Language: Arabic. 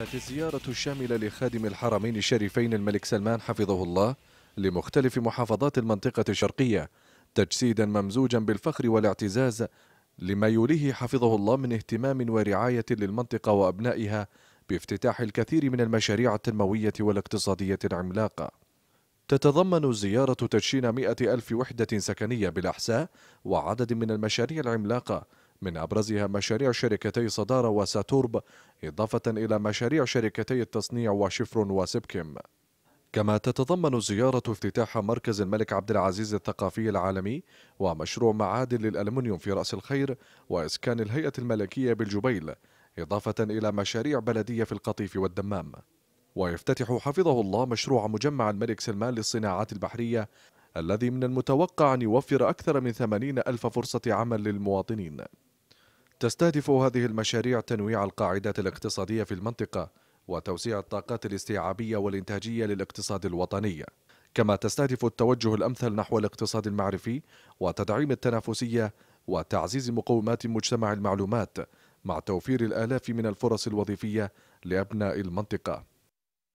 الزيارة الشاملة لخادم الحرمين الشريفين الملك سلمان حفظه الله لمختلف محافظات المنطقة الشرقية تجسيدا ممزوجا بالفخر والاعتزاز لما يوليه حفظه الله من اهتمام ورعاية للمنطقة وأبنائها بافتتاح الكثير من المشاريع التنموية والاقتصادية العملاقة تتضمن الزيارة تدشين مئة ألف وحدة سكنية بالأحساء وعدد من المشاريع العملاقة من أبرزها مشاريع شركتي صدارة وساتورب إضافة إلى مشاريع شركتي التصنيع وشفر وسبكم كما تتضمن الزيارة افتتاح مركز الملك عبد العزيز الثقافي العالمي ومشروع معادن للألمنيوم في رأس الخير وإسكان الهيئة الملكية بالجبيل إضافة إلى مشاريع بلدية في القطيف والدمام ويفتتح حفظه الله مشروع مجمع الملك سلمان للصناعات البحرية الذي من المتوقع أن يوفر أكثر من ثمانين ألف فرصة عمل للمواطنين تستهدف هذه المشاريع تنويع القاعدات الاقتصادية في المنطقة وتوسيع الطاقات الاستيعابية والإنتاجية للاقتصاد الوطني كما تستهدف التوجه الأمثل نحو الاقتصاد المعرفي وتدعيم التنافسية وتعزيز مقومات مجتمع المعلومات مع توفير الآلاف من الفرص الوظيفية لأبناء المنطقة